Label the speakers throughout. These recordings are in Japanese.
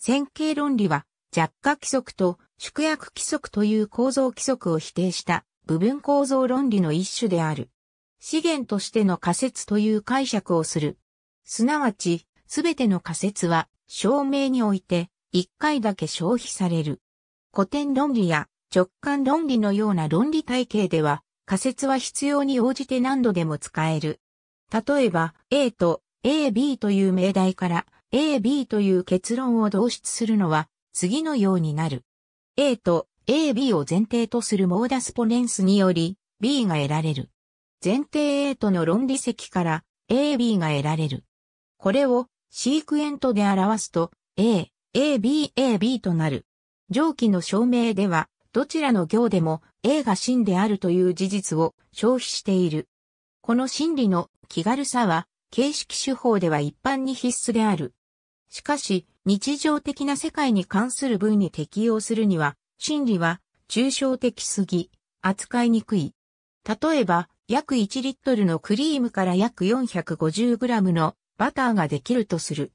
Speaker 1: 線形論理は、弱化規則と縮約規則という構造規則を否定した部分構造論理の一種である。資源としての仮説という解釈をする。すなわち、すべての仮説は、証明において、一回だけ消費される。古典論理や直感論理のような論理体系では、仮説は必要に応じて何度でも使える。例えば、A と AB という命題から、AB という結論を導出するのは次のようになる。A と AB を前提とするモーダスポネンスにより B が得られる。前提 A との論理積から AB が得られる。これをシークエントで表すと A、AB、AB となる。上記の証明ではどちらの行でも A が真であるという事実を消費している。この真理の気軽さは形式手法では一般に必須である。しかし、日常的な世界に関する文に適用するには、心理は抽象的すぎ、扱いにくい。例えば、約1リットルのクリームから約4 5 0ムのバターができるとする。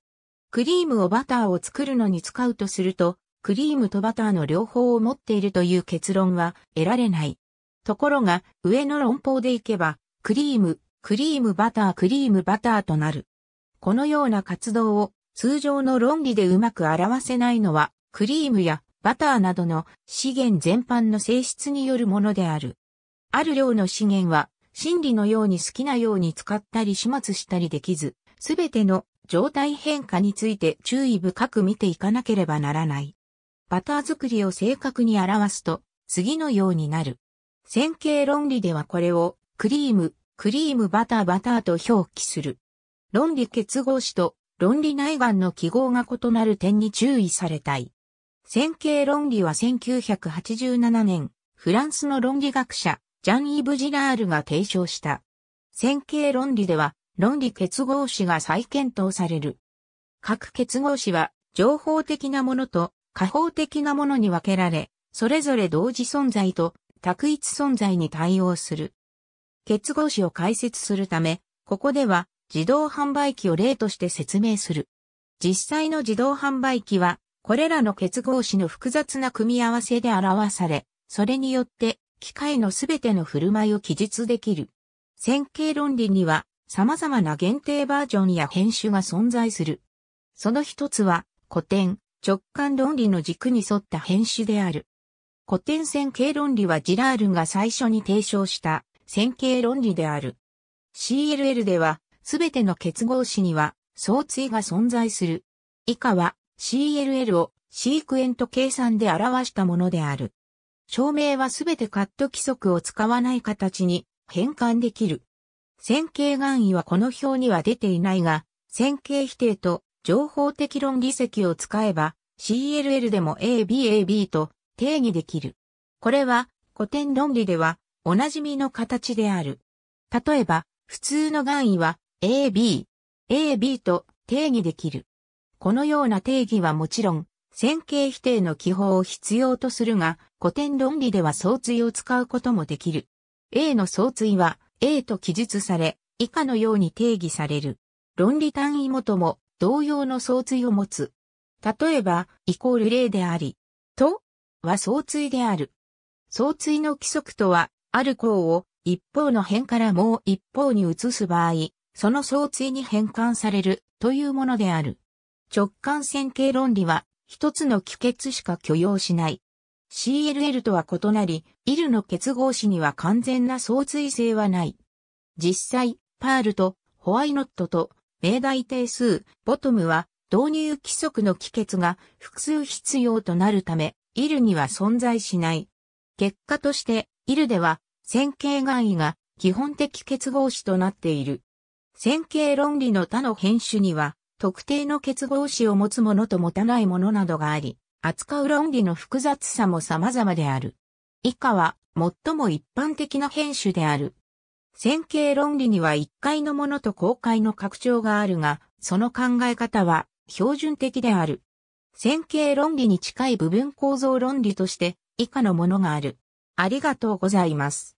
Speaker 1: クリームをバターを作るのに使うとすると、クリームとバターの両方を持っているという結論は得られない。ところが、上の論法でいけば、クリーム、クリームバター、クリームバターとなる。このような活動を通常の論理でうまく表せないのは、クリームやバターなどの資源全般の性質によるものである。ある量の資源は、真理のように好きなように使ったり始末したりできず、すべての状態変化について注意深く見ていかなければならない。バター作りを正確に表すと、次のようになる。線形論理ではこれを、クリーム、クリームバターバターと表記する。論理結合詞と論理内眼の記号が異なる点に注意されたい。線形論理は1987年、フランスの論理学者、ジャン・イブ・ジラールが提唱した。線形論理では、論理結合詞が再検討される。各結合詞は、情報的なものと、下方的なものに分けられ、それぞれ同時存在と、択一存在に対応する。結合詞を解説するため、ここでは、自動販売機を例として説明する。実際の自動販売機は、これらの結合子の複雑な組み合わせで表され、それによって機械のすべての振る舞いを記述できる。線形論理には様々な限定バージョンや編集が存在する。その一つは古典直感論理の軸に沿った編集である。古典線形論理はジラールが最初に提唱した線形論理である。CLL ではすべての結合子には相対が存在する。以下は CLL をシークエント計算で表したものである。証明はすべてカット規則を使わない形に変換できる。線形含意はこの表には出ていないが、線形否定と情報的論理積を使えば CLL でも ABAB と定義できる。これは古典論理ではおなじみの形である。例えば、普通の含意は AB、AB と定義できる。このような定義はもちろん、線形否定の記法を必要とするが、古典論理では相対を使うこともできる。A の相対は A と記述され、以下のように定義される。論理単位元も同様の相対を持つ。例えば、イコール0であり、とは相対である。相対の規則とは、ある項を一方の辺からもう一方に移す場合、その相対に変換されるというものである。直感線形論理は一つの帰結しか許容しない。CLL とは異なり、イルの結合子には完全な相対性はない。実際、パールとホワイノットと命題定数、ボトムは導入規則の帰結が複数必要となるため、イルには存在しない。結果として、イルでは線形外位が基本的結合子となっている。線形論理の他の変種には、特定の結合子を持つものと持たないものなどがあり、扱う論理の複雑さも様々である。以下は、最も一般的な変種である。線形論理には一回のものと公開の拡張があるが、その考え方は標準的である。線形論理に近い部分構造論理として以下のものがある。ありがとうございます。